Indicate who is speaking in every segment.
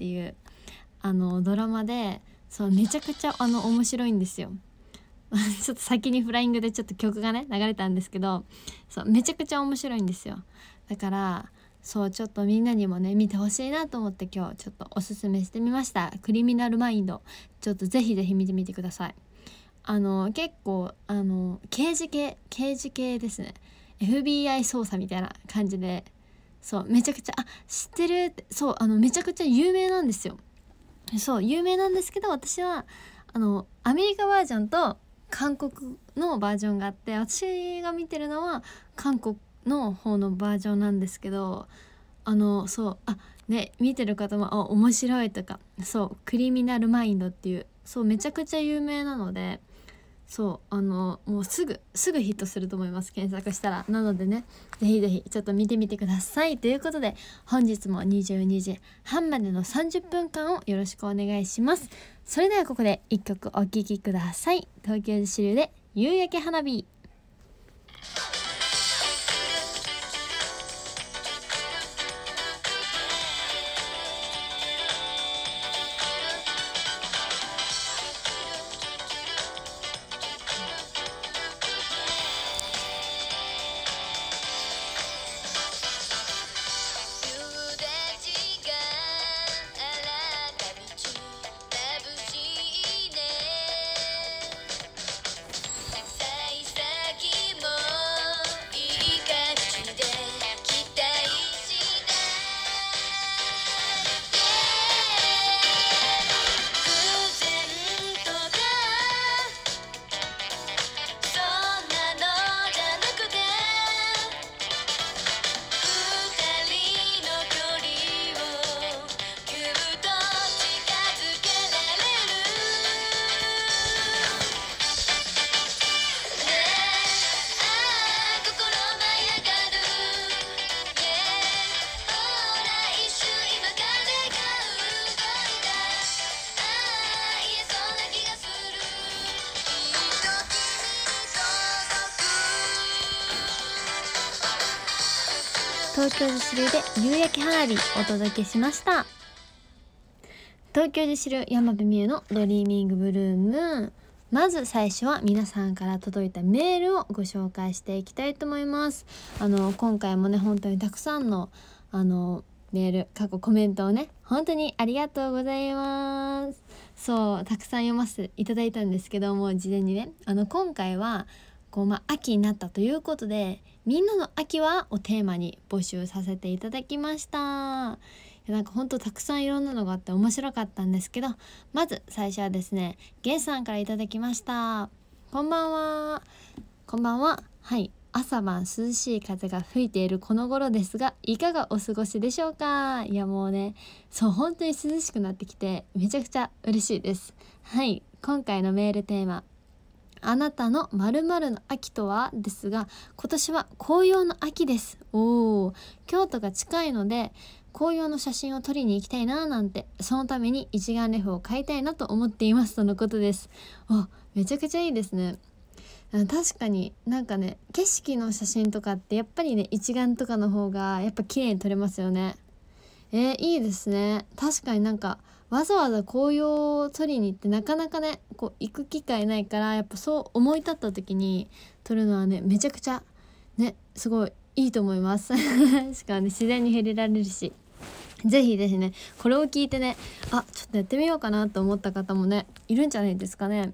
Speaker 1: っていうあのドラマでそうめちゃくちゃあの面白いんですよ。ちょっと先にフライングでちょっと曲がね流れたんですけどそうめちゃくちゃ面白いんですよだからそうちょっとみんなにもね見てほしいなと思って今日ちょっとおすすめしてみました「クリミナルマインド」ちょっとぜひぜひ見てみてくださいあの結構あの刑事系刑事系ですね FBI 捜査みたいな感じでそうめちゃくちゃ「あ知ってる」ってそうあのめちゃくちゃ有名なんですよ。そう有名なんですけど私はあのアメリカバージョンと韓国のバージョンがあって私が見てるのは韓国の方のバージョンなんですけどあのそうあね見てる方も「あ面白い」とかそう「クリミナルマインド」っていうそうめちゃくちゃ有名なのでそうあのもうすぐすぐヒットすると思います検索したらなのでねぜひぜひちょっと見てみてくださいということで本日も22時半までの30分間をよろしくお願いしますそれではここで一曲お聴きください東京自シルで夕焼け花火東京自主流で夕焼け花火お届けしました東京自主流山辺美優のドリーミングブルームまず最初は皆さんから届いたメールをご紹介していきたいと思いますあの今回もね本当にたくさんのあのメール過去コメントをね本当にありがとうございますそうたくさん読ませていただいたんですけども事前にねあの今回はこうまあ、秋になったということで「みんなの秋は?」をテーマに募集させていただきました。なんかほんとたくさんいろんなのがあって面白かったんですけどまず最初はですねゲンさんから頂きましたこんばんはこんばんははい朝晩涼しい風が吹いているこの頃ですがいかがお過ごしでしょうかいやもうねそう本当に涼しくなってきてめちゃくちゃ嬉しいですはい今回のメールテーマあなたのまるの秋とはですが今年は紅葉の秋ですおお京都が近いので紅葉の写真を撮りに行きたいななんてそのために一眼レフを買いたいなと思っていますとのことですおめちゃくちゃいいですね確かになんかね景色の写真とかってやっぱりね一眼とかの方がやっぱ綺麗に撮れますよねえー、いいですね確かになんかわざわざ紅葉を撮りに行ってなかなかねこう行く機会ないからやっぱそう思い立った時に撮るのはねめちゃくちゃねすごいいいと思います しかもね自然に触れられるし是非是非ねこれを聞いてねあちょっとやってみようかなと思った方もねいるんじゃないですかね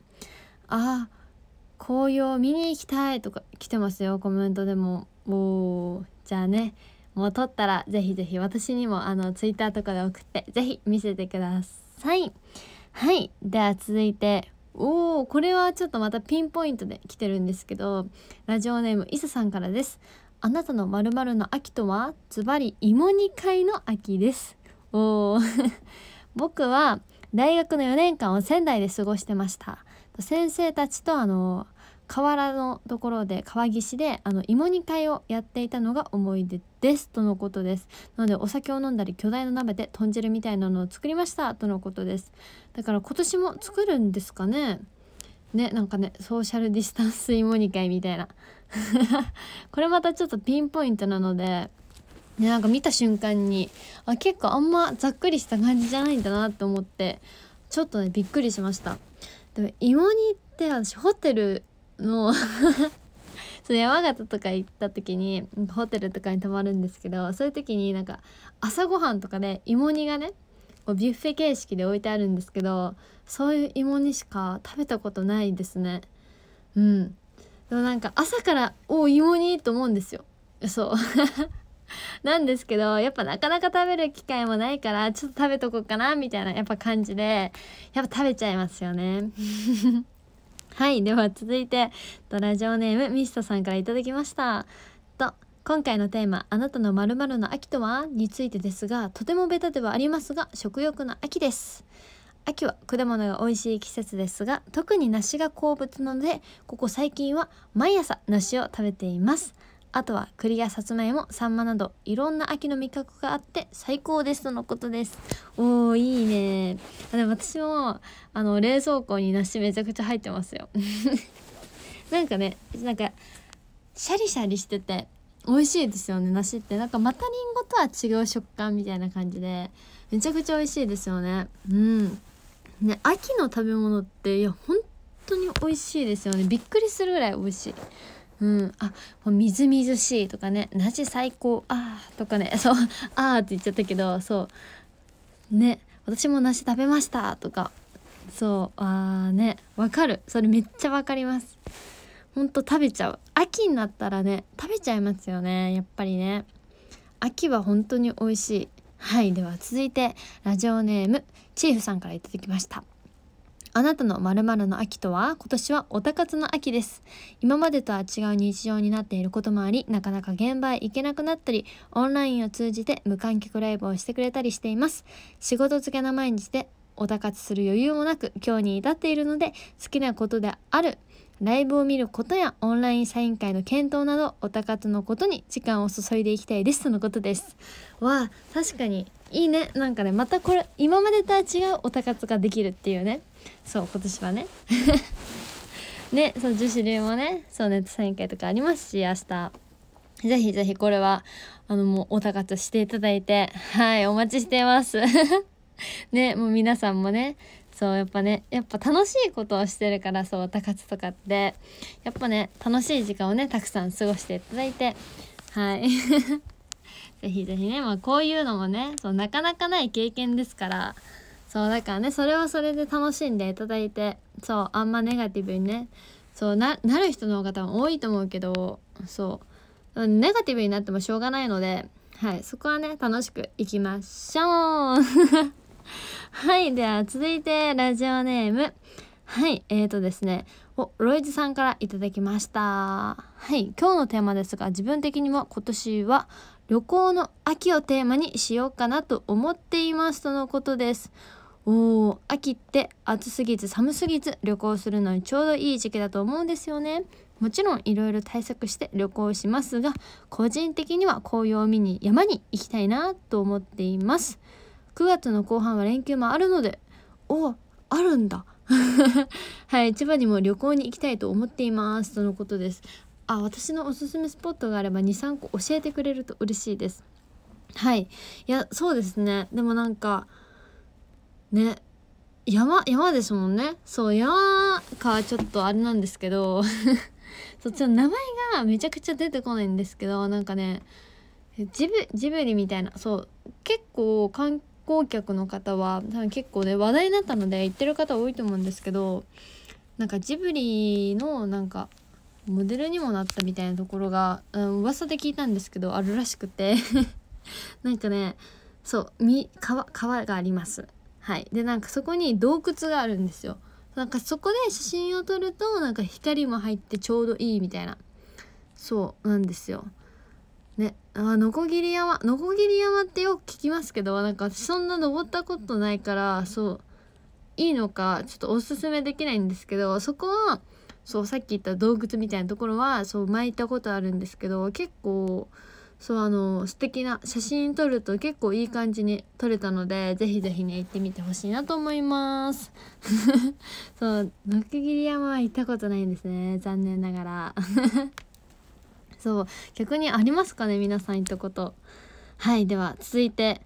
Speaker 1: あ紅葉見に行きたいとか来てますよコメントでもおーじゃあねもう撮ったらぜひぜひ私にもあのツイッターとかで送ってぜひ見せてくださいはいでは続いておおこれはちょっとまたピンポイントで来てるんですけどラジオネームいささんからですあなたのまるの秋とはズバリ芋煮会の秋ですおお 僕は大学の4年間を仙台で過ごしてました先生たちとあの河原のところで川岸であの芋煮会をやっていたのが思い出ですとのことですなのでお酒を飲んだり巨大な鍋で豚汁みたいなのを作りましたとのことですだから今年も作るんですかねねなんかねソーシャルディスタンス芋煮会みたいな これまたちょっとピンポイントなのでね、なんか見た瞬間にあ結構あんまざっくりした感じじゃないんだなって思ってちょっとねびっくりしましたでも芋煮って私ホテルの その山形とか行った時にホテルとかに泊まるんですけどそういう時になんか朝ごはんとかで芋煮がねこうビュッフェ形式で置いてあるんですけどそういう芋煮しか食べたことないですねうんでもなんか朝からお芋煮と思うんですよそう なんですけどやっぱなかなか食べる機会もないからちょっと食べとこうかなみたいなやっぱ感じでやっぱ食べちゃいますよねはい。では続いて、とラジオネームミストさんから頂きました。と、今回のテーマ、あなたのまるの秋とはについてですが、とてもベタではありますが、食欲の秋です。秋は果物が美味しい季節ですが特に梨が好物なのでここ最近は毎朝梨を食べていますあとは栗やさつまいもサンマなどいろんな秋の味覚があって最高ですとのことですおーいいねでも私もあの冷蔵庫に梨めちゃくちゃ入ってますよ なんかねなんかシャリシャリしてて美味しいですよね梨ってなんかまたりんごとは違う食感みたいな感じでめちゃくちゃ美味しいですよねうんね秋の食べ物っていや本当に美味しいですよねびっくりするぐらい美味しいうん、あもうみずみずしいとかね「なじ最高あー」とかね そう「あー」って言っちゃったけどそうね私も梨食べましたとかそうあーねわかるそれめっちゃわかりますほんと食べちゃう秋になったらね食べちゃいますよねやっぱりね秋は本当に美味しいはいでは続いてラジオネームチーフさんから頂きましたあなたの〇〇の秋とは、今年はおたかつの秋です。今までとは違う日常になっていることもあり、なかなか現場へ行けなくなったり、オンラインを通じて無観客ライブをしてくれたりしています。仕事付けの毎日で、おたかつする余裕もなく、今日に至っているので、好きなことであるライブを見ることやオンラインサイン会の検討などおたかつのことに時間を注いでいきたいですとのことです。わあ確かにいいねなんかねまたこれ今までとは違うおたかつができるっていうね。そう今年はね ねそう女子流もねそうネットサイン会とかありますし明日ぜひぜひこれはあのもうおたかしていただいてはいお待ちしています ねもう皆さんもねそうやっぱねやっぱ楽しいことをしてるからそうオタ活とかってやっぱね楽しい時間をねたくさん過ごしていただいてはい ぜひぜひね、まあ、こういうのもねそうなかなかない経験ですからそうだからねそれはそれで楽しんでいただいてそうあんまネガティブにねそうなる人の方も多いと思うけどそうネガティブになってもしょうがないのではいそこはね楽しくいきましょう はいでは続いてラジオネームはいえーとですねおロイズさんからいただきましたはい今日のテーマですが自分的にも今年は旅行の秋をテーマにしようかなと思っていますとのことですおー秋って暑すぎず寒すぎず旅行するのにちょうどいい時期だと思うんですよねもちろんいろいろ対策して旅行しますが個人的には紅葉を見に山に行きたいなと思っています9月の後半は連休もあるのでおあるんだ はい千葉にも旅行に行きたいと思っていますとのことですあ私のおすすめスポットがあれば23個教えてくれると嬉しいですはいいやそうですねでもなんかね山山ですもんねそう山かちょっとあれなんですけど そっちの名前がめちゃくちゃ出てこないんですけどなんかねジブジブリみたいなそう結構観光客の方は多分結構ね話題になったので行ってる方多いと思うんですけどなんかジブリのなんかモデルにもなったみたいなところが、うん、噂で聞いたんですけどあるらしくて なんかねそう川川がありますはいでなんかそこに洞窟があるんですよなんかそこで写真を撮るとなんか光も入ってちょうどいいみたいなそうなんですよねあのこぎり山のこぎり山ってよく聞きますけどなんかそんな登ったことないからそういいのかちょっとおすすめできないんですけどそこはそうさっき言った洞窟みたいなところはそう巻いたことあるんですけど結構そうあの素敵な写真撮ると結構いい感じに撮れたのでぜひぜひね行ってみてほしいなと思います そう六切山は行ったことないんですね残念ながら そう逆にありますかね皆さん行ったことはいでは続いて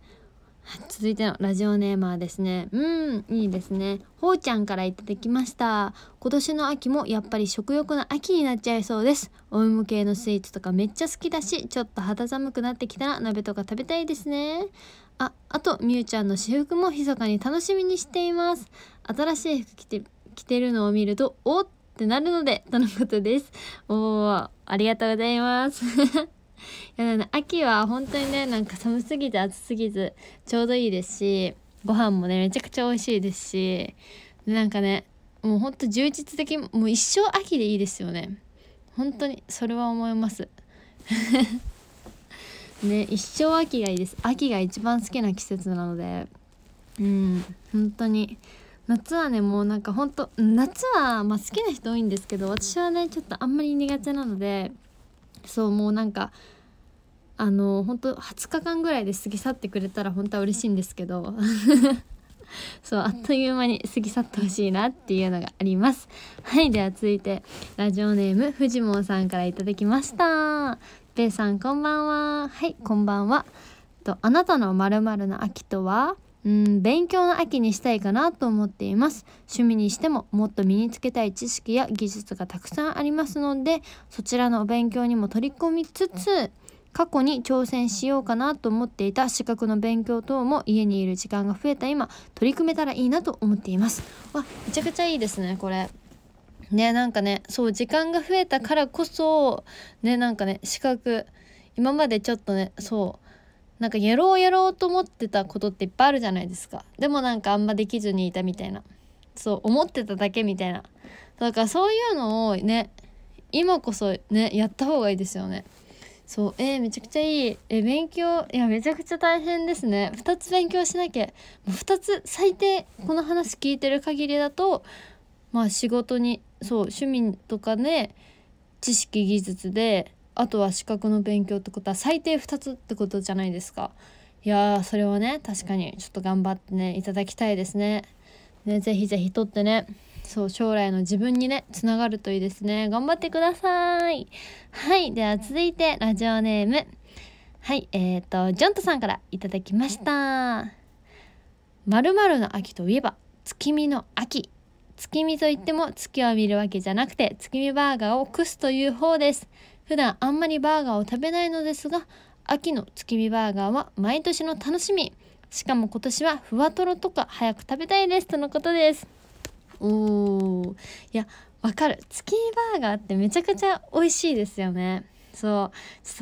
Speaker 1: 続いてのラジオネーマーですねうんいいですねほうちゃんからいただきました今年の秋もやっぱり食欲の秋になっちゃいそうですお芋系のスイーツとかめっちゃ好きだしちょっと肌寒くなってきたら鍋とか食べたいですねああとみゆちゃんの私服も密かに楽しみにしています新しい服着て着てるのを見るとおってなるのでとのことですおーありがとうございますいや秋は本当にねなんか寒すぎず暑すぎずちょうどいいですしご飯もねめちゃくちゃ美味しいですしなんかねもうほんと充実的もう一生秋でいいですよね本当にそれは思います ね一生秋がいいです秋が一番好きな季節なのでうん本当に夏はねもうなんかほんと夏はまあ好きな人多いんですけど私はねちょっとあんまり苦手なのでそうもうなんかあの本当20日間ぐらいで過ぎ去ってくれたら本当は嬉しいんですけど そうあっという間に過ぎ去ってほしいなっていうのがありますはいでは続いてラジオネームフジモンさんから頂きましたペーさんこんばんははいこんばんはとあなたのまるな秋とはうん勉強の秋にしたいかなと思っています趣味にしてももっと身につけたい知識や技術がたくさんありますのでそちらのお勉強にも取り込みつつ過去に挑戦しようかなと思っていた資格の勉強等も家にいる時間が増えた今取り組めたらいいなと思っていますわめちゃくちゃいいですねこれねなんかねそう時間が増えたからこそねなんかね資格今までちょっとねそうなんかやろうやろうと思ってたことっていっぱいあるじゃないですかでもなんかあんまできずにいたみたいなそう思ってただけみたいなだからそういうのをね今こそねやった方がいいですよねそうえー、めちゃくちゃいいえー、勉強いやめちゃくちゃ大変ですね2つ勉強しなきゃもう2つ最低この話聞いてる限りだとまあ仕事にそう趣味とかね知識技術であとは資格の勉強ってことは最低2つってことじゃないですか。いやーそれはね確かにちょっと頑張ってねいただきたいですね。ねぜひぜひとってねそう将来の自分にねつながるといいですね頑張ってくださいはいでは続いてラジオネームはいえーと、ジョントさんからいただきました「まるの秋といえば月見の秋」月見といっても月を見るわけじゃなくて月見バーガーをくすという方です普段あんまりバーガーを食べないのですが秋の月見バーガーは毎年の楽しみしかも今年はふわとろとか早く食べたいですとのことですおーいやわかる月見バーガーってめちゃくちゃ美味しいですよねそ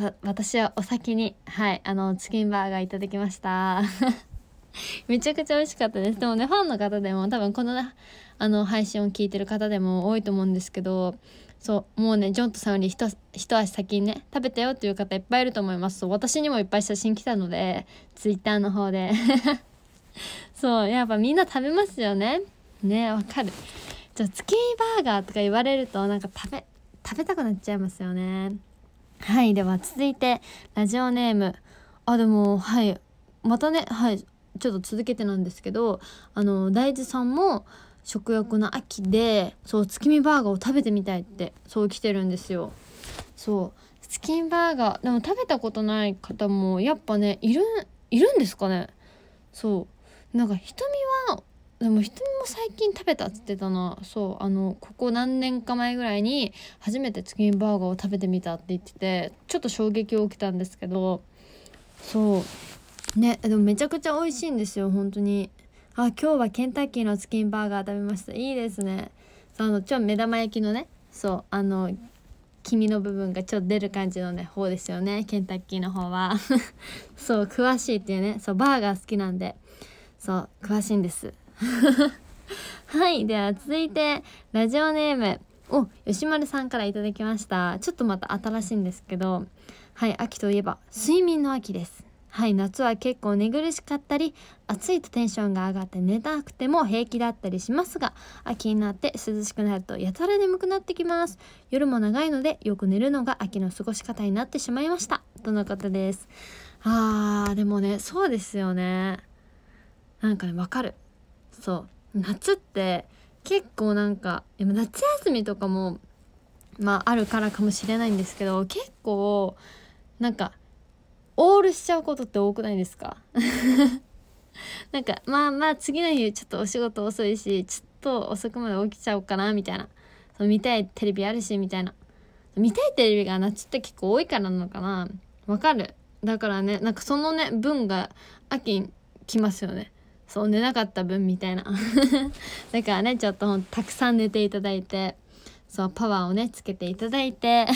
Speaker 1: う私はお先にはいあの月見バーガーいただきました めちゃくちゃ美味しかったですでもねファンの方でも多分このあの配信を聞いてる方でも多いと思うんですけどそうもうねジョンとサウに一足先にね食べたよっていう方いっぱいいると思いますそう私にもいっぱい写真来たのでツイッターの方で そうやっぱみんな食べますよねねわかるじゃあ月バーガーとか言われるとなんか食べ食べたくなっちゃいますよねはいでは続いてラジオネームあでもはいまたねはいちょっと続けてなんですけどあの大豆さんも食欲の秋でそう月見バーガーを食べてみたいってそう来てるんですよそうチキンバーガーでも食べたことない方もやっぱねいるいるんですかねそうなんか瞳はでも瞳も最近食べたっつってたなそうあのここ何年か前ぐらいに初めてチキンバーガーを食べてみたって言っててちょっと衝撃を受けたんですけどそうねでもめちゃくちゃ美味しいんですよ本当にあ今日はケンタッキーのチキンバーガー食べましたいいですねそのちょ目玉焼きのねそうあの黄身の部分がちょっと出る感じのね方ですよねケンタッキーの方は そう詳しいっていうねそうバーガー好きなんでそう詳しいんです はいでは続いてラジオネームお吉丸さんから頂きましたちょっとまた新しいんですけどはい秋といえば睡眠の秋ですはい夏は結構寝苦しかったり暑いとテンションが上がって寝たくても平気だったりしますが秋になって涼しくなるとやたら眠くなってきます夜も長いのでよく寝るのが秋の過ごし方になってしまいましたとのことですあーでもねそうですよねなんかねわかるそう夏って結構なんか夏休みとかもまああるからかもしれないんですけど結構なんかオールしちゃうことって多くないですか なんかまあまあ次の日ちょっとお仕事遅いしちょっと遅くまで起きちゃおうかなみたいなその見たいテレビあるしみたいな見たいテレビが夏って結構多いからなのかなわかるだからねなんかそのね分が秋に来ますよねそう寝なかった分みたいな だからねちょっとたくさん寝ていただいてそうパワーをねつけていただいて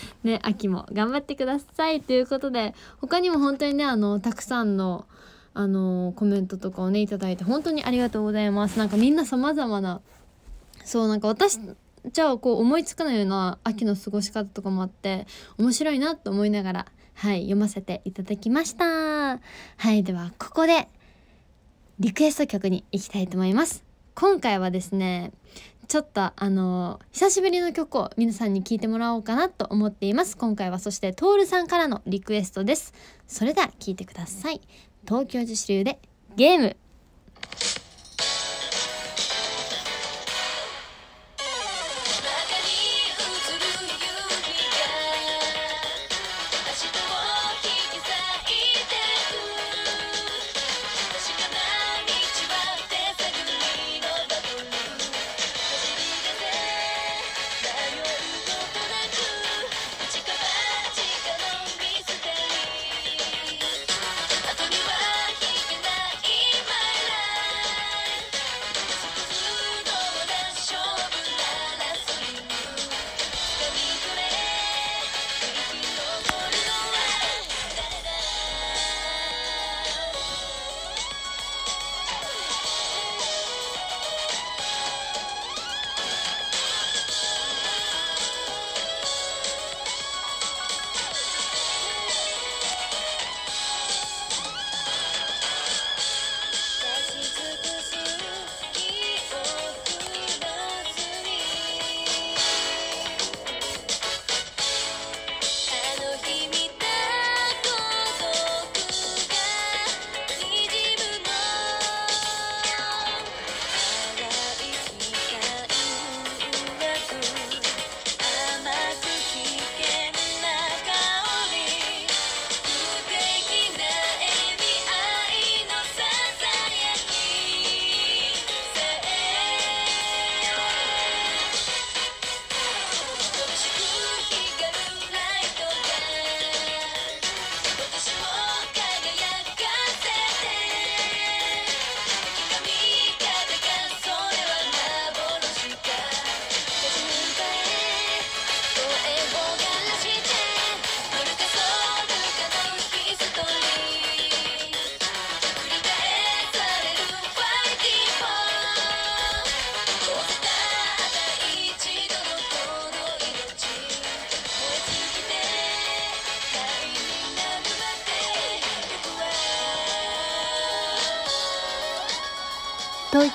Speaker 1: ね、秋も頑張ってくださいということで、他にも本当にね、あの、たくさんの、あの、コメントとかをね、いただいて、本当にありがとうございます。なんかみんな様々な、そう、なんか私、じゃあこう思いつかないような秋の過ごし方とかもあって面白いなと思いながらはい読ませていただきましたはいではここでリクエスト曲に行きたいと思います今回はですねちょっとあの久しぶりの曲を皆さんに聴いてもらおうかなと思っています今回はそしてトールさんからのリクエストですそれでは聴いてください東京女子流でゲーム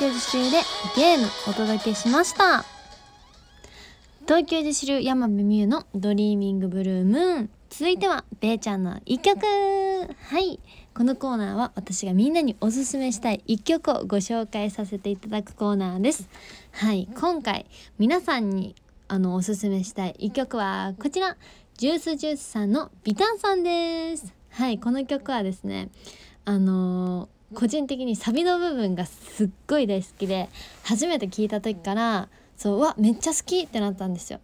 Speaker 1: 京自習でゲームお届けしました東京自習山部美優のドリーミングブルームーン続いてはべーちゃんの一曲はいこのコーナーは私がみんなにおすすめしたい一曲をご紹介させていただくコーナーですはい今回皆さんにあのおすすめしたい一曲はこちらジュースジュースさんのビタンさんですはいこの曲はですねあのー個人的にサビの部分がすっごい大好きで初めて聞いた時からそうわめっちゃ好きってなったんですよ。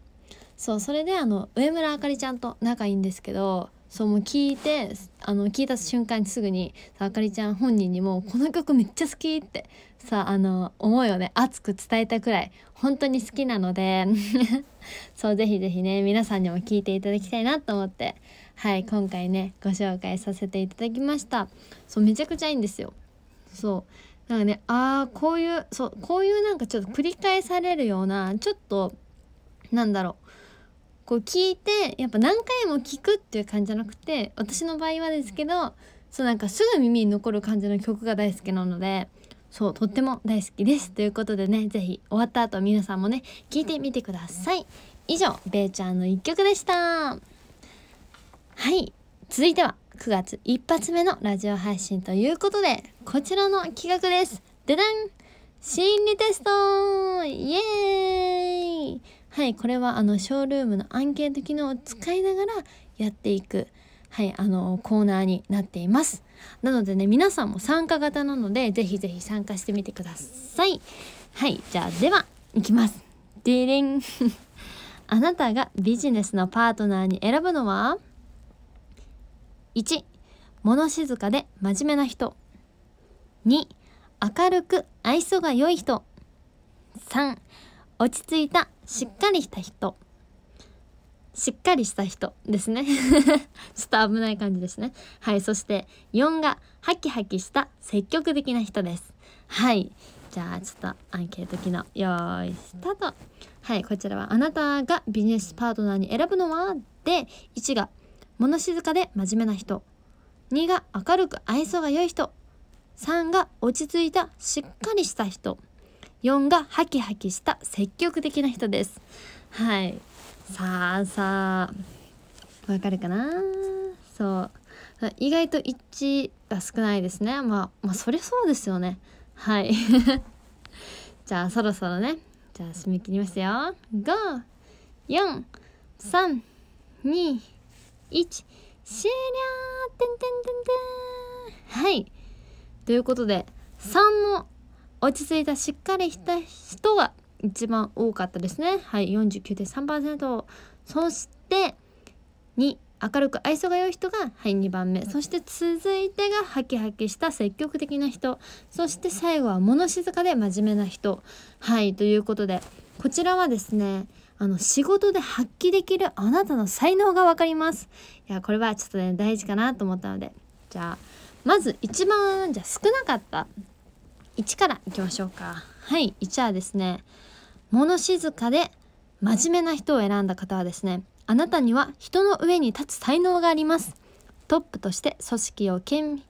Speaker 1: そうそれであの上村あかりちゃんと仲いいんですけどそうもう聞いてあの聞いた瞬間にすぐにあかりちゃん本人にも「この曲めっちゃ好き」ってさあの思いをね熱く伝えたくらい本当に好きなので そうぜひぜひね皆さんにも聞いていただきたいなと思ってはい今回ねご紹介させていただきましたそうめちゃくちゃいいんですよそうなんかねああこういうそうこういうなんかちょっと繰り返されるようなちょっとなんだろうこう聞いてやっぱ何回も聞くっていう感じじゃなくて私の場合はですけどそうなんかすぐ耳に残る感じの曲が大好きなのでそうとっても大好きですということでね是非終わった後皆さんもね聞いてみてください以上べーちゃんの1曲でしたはい続いては9月1発目のラジオ配信ということでこちらの企画ですでだん心理テストイエーイはいこれはあのショールームのアンケート機能を使いながらやっていくはいあのコーナーになっていますなのでね皆さんも参加型なのでぜひぜひ参加してみてくださいはいじゃあではいきますディリン あなたがビジネスのパートナーに選ぶのは1物静かで真面目な人2明るく愛想が良い人3落ち着いたしっかりした人しっかりした人ですね ちょっと危ない感じですねはいそして4がハキハキした積極的な人ですはいじゃあちょっとアンケート機能用意スタートはいこちらはあなたがビジネスパートナーに選ぶのはで1が「物静かで真面目な人2が明るく愛想が良い人3が落ち着いたしっかりした人4がハキハキした積極的な人ですはいさあさあわかるかなそう意外と一致が少ないですねまあまあそりゃそうですよねはい じゃあそろそろねじゃあ締め切りますよ54321 1終了てんてんてんてんはいということで3の落ち着いたしっかりした人が一番多かったですねはい49.3%そして2明るく愛想が良い人がはい2番目そして続いてがハキハキした積極的な人そして最後は物静かで真面目な人はいということでこちらはですねあの仕事で発揮できるあなたの才能がわかりますいやこれはちょっとね大事かなと思ったのでじゃあまず一番じゃ少なかった1からいきましょうかはい1はですね物静かで真面目な人を選んだ方はですねあなたには人の上に立つ才能がありますトップとして組織を顕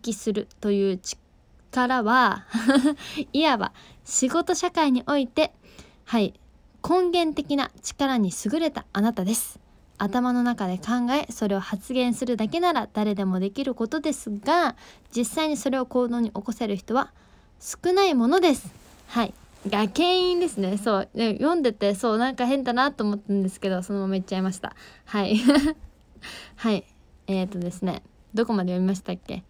Speaker 1: きするという力は いわば仕事社会においてはい根源的な力に優れたあなたです頭の中で考えそれを発言するだけなら誰でもできることですが実際にそれを行動に起こせる人は少ないものですはいが牽引ですねそう読んでてそうなんか変だなと思ったんですけどそのまま言っちゃいましたはい はいえー、とですねどこまで読みましたっけ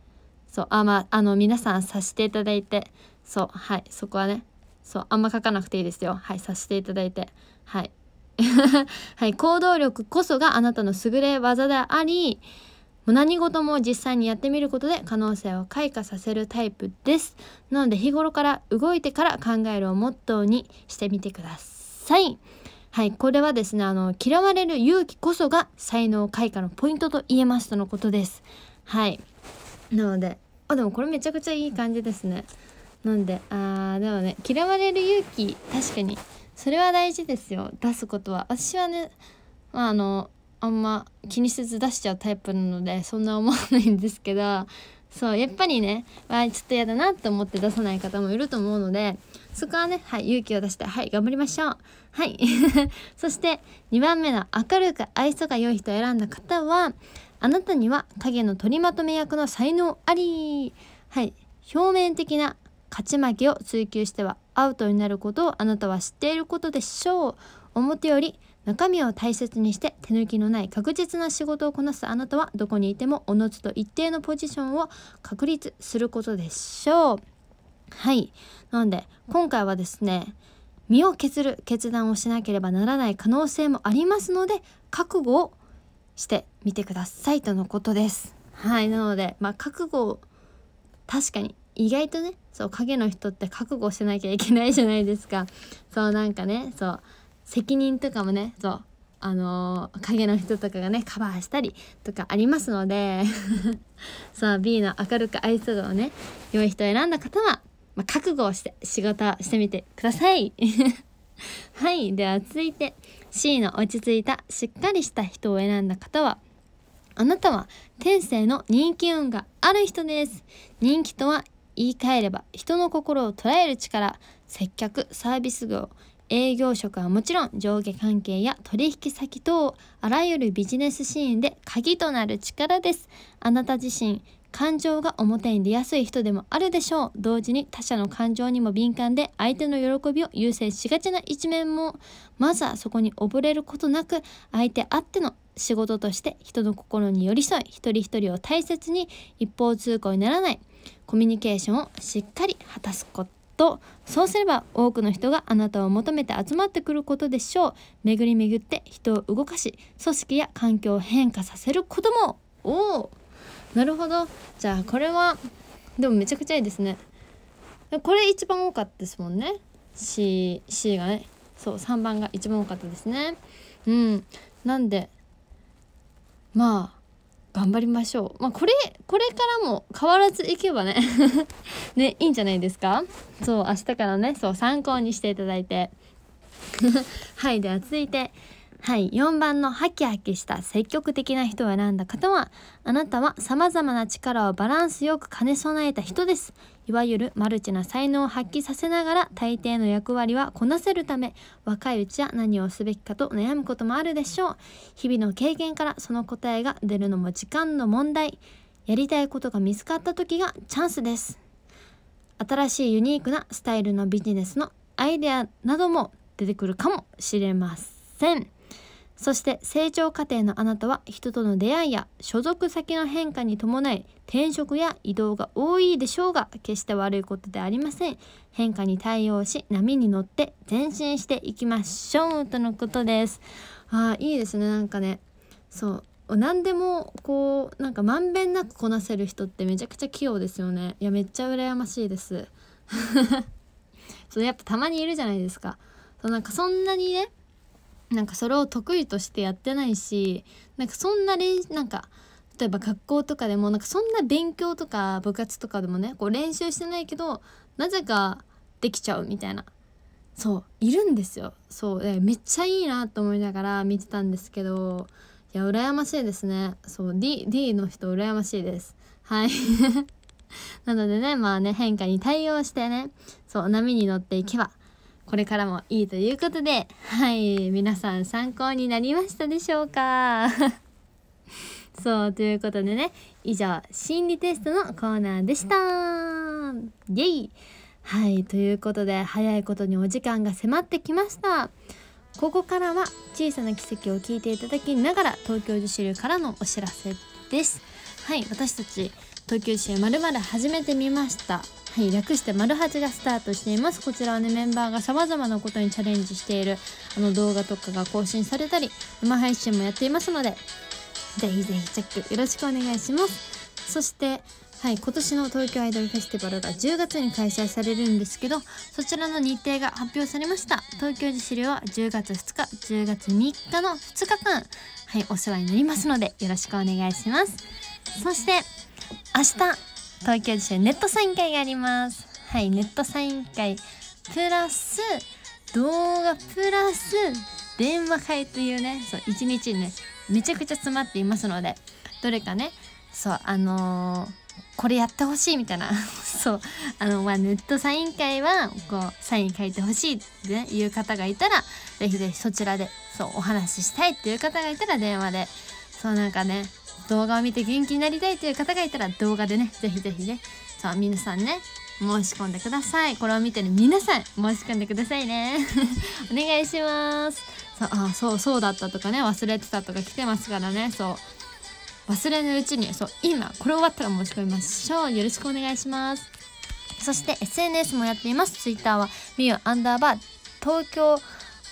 Speaker 1: そうあまああの皆さんさしていただいてそうはいそこはねそうあんま書かなくていいですよはいさせていただいてはい はい行動力こそがあなたの優れ技であり何事も実際にやってみることで可能性を開花させるタイプですなので日頃から動いてから考えるをモットーにしてみてくださいはいこれはですねあの嫌われる勇気こそが才能開花のポイントと言えますとのことですはいなのであでもこれめちゃくちゃいい感じですねなんであーでもね嫌われる勇気確かにそれは大事ですよ出すことは私はね、まあ、あのあんま気にせず出しちゃうタイプなのでそんな思わないんですけどそうやっぱりねわちょっと嫌だなって思って出さない方もいると思うのでそこはね、はい、勇気を出してはい頑張りましょうはい そして2番目の明るく愛想が良い人を選んだ方はあなたには影の取りまとめ役の才能ありはい表面的な勝ち負けを追求してはアウトになることをあなたは知っていることでしょう表より中身を大切にして手抜きのない確実な仕事をこなすあなたはどこにいてもおのずと一定のポジションを確立することでしょうはいなので今回はですね身を削る決断をしなければならない可能性もありますので覚悟をしてみてくださいとのことですはいなのでまあ覚悟を確かに意外とねそう影の人って覚悟しなきゃいけないじゃないですかそうなんかねそう責任とかもねそうあのー、影の人とかがねカバーしたりとかありますのでさあ B の明るく愛想度をね良い人を選んだ方は、まあ、覚悟をして仕事してみてください はいでは続いて C の落ち着いたしっかりした人を選んだ方はあなたは天性の人気運がある人です人気とは言い換えれば人の心を捉える力接客サービス業営業職はもちろん上下関係や取引先等あらゆるビジネスシーンで鍵となる力ですあなた自身感情が表に出やすい人でもあるでしょう同時に他者の感情にも敏感で相手の喜びを優先しがちな一面もまずはそこに溺れることなく相手あっての仕事として人の心に寄り添い一人一人を大切に一方通行にならないコミュニケーションをしっかり果たすことそうすれば多くの人があなたを求めて集まってくることでしょう巡り巡って人を動かし組織や環境を変化させることもおおなるほどじゃあこれはでもめちゃくちゃいいですねこれ一番多かったですもんね C, C がねそう3番が一番多かったですねうんなんでまあ頑張りましょう。まあ、これ、これからも変わらずいけばね ね、いいんじゃないですかそう、明日からね、そう、参考にしていただいて。はい、では続いて、はい、4番のハキハキした積極的な人を選んだ方は、あなたは様々な力をバランスよく兼ね備えた人です。いわゆるマルチな才能を発揮させながら大抵の役割はこなせるため若いうちは何をすべきかと悩むこともあるでしょう日々の経験からその答えが出るのも時間の問題やりたいことが見つかった時がチャンスです新しいユニークなスタイルのビジネスのアイデアなども出てくるかもしれません。そして成長過程のあなたは人との出会いや所属先の変化に伴い転職や移動が多いでしょうが決して悪いことではありません変化に対応し波に乗って前進していきましょうとのことですあいいですねなんかねそう何でもこうなんかまんべんなくこなせる人ってめちゃくちゃ器用ですよねいやめっちゃ羨ましいです そうやっぱたまにいるじゃないですかそうなんかそんなにねなんかそれを得意としてやってないしなんかそんな練なんか例えば学校とかでもなんかそんな勉強とか部活とかでもねこう練習してないけどなぜかできちゃうみたいなそういるんですよそうでめっちゃいいなと思いながら見てたんですけどいや羨ましいですねそう D, D の人羨ましいですはい なのでねまあね変化に対応してねそう波に乗っていけばこれからもいいということで、はい、皆さん参考になりましたでしょうか そう、ということでね、以上、心理テストのコーナーでした。イェイはい、ということで、早いことにお時間が迫ってきました。ここからは小さな奇跡を聞いていただきながら東京自主流からのお知らせです。はい、私たち東京自主流まるまる始めてみました。はい、略してマルがスタートしています。こちらはね、メンバーが様々なことにチャレンジしているあの動画とかが更新されたり、生配信もやっていますので、ぜひぜひチェックよろしくお願いします。そして、はい、今年の東京アイドルフェスティバルが10月に開催されるんですけど、そちらの日程が発表されました。東京自治領は10月2日、10月3日の2日間、はい、お世話になりますので、よろしくお願いします。そして、明日、東京自身ネットサイン会があります。はい、ネットサイン会プラス動画プラス電話会というね、そう、一日ね、めちゃくちゃ詰まっていますので、どれかね、そう、あのーこれやってほしいみたいな そうあのまあネットサイン会はこうサイン書いてほしいってねいう方がいたら是非是非そちらでそうお話ししたいっていう方がいたら電話でそうなんかね動画を見て元気になりたいという方がいたら動画でねぜひぜひねさあ皆さんね申し込んでくださいこれを見てる皆さん申し込んでくださいね お願いしますそあそうそうだったとかね忘れてたとか来てますからねそう忘れぬうちにそう今これ終わったら申し込みましょうよろしくお願いしますそして SNS もやっています Twitter はみゆアンダーバー東京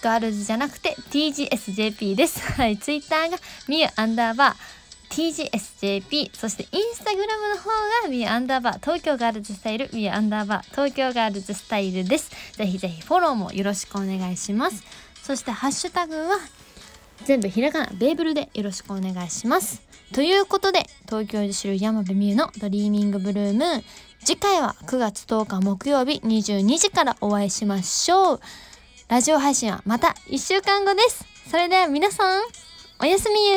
Speaker 1: ガールズじゃなくて TGSJP ですはい Twitter がみゆアンダーバー TGSJP そしてインスタグラムの方が We アンダーバー東京ガールズスタイル We アンダーバー東京ガールズスタイルですぜひぜひフォローもよろしくお願いしますそしてハッシュタグは全部ひらがなベーブルでよろしくお願いしますということで東京で知る山部美優の「ドリーミングブルーム次回は9月10日木曜日22時からお会いしましょうラジオ配信はまた1週間後ですそれでは皆さんおやすみゆ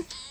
Speaker 1: ー